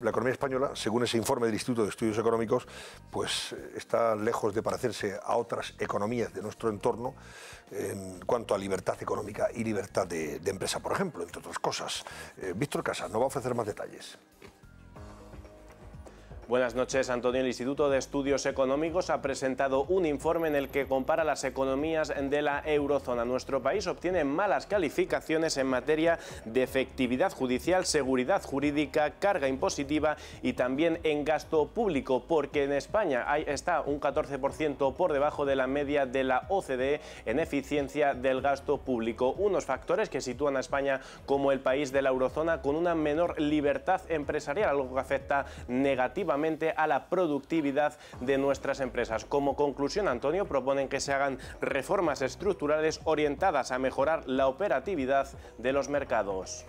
La economía española, según ese informe del Instituto de Estudios Económicos, pues eh, está lejos de parecerse a otras economías de nuestro entorno en cuanto a libertad económica y libertad de, empresa, por ejemplo, entre otras cosas. Eh, Víctor Casas no va a ofrecer más detalles. Buenas noches, Antonio. El Instituto de Estudios Económicos ha presentado un informe en el que compara las economías de la eurozona. Nuestro país obtiene malas calificaciones en materia de efectividad judicial, seguridad jurídica, carga impositiva y también en gasto público, porque en España está un 14% por debajo de la media de la OCDE en eficiencia del gasto público. Unos factores que sitúan a España como el país de la eurozona con una menor libertad empresarial, algo que afecta negativamente a la productividad de nuestras empresas. Como conclusión, Antonio, proponen que se hagan reformas estructurales orientadas a mejorar la operatividad de los mercados.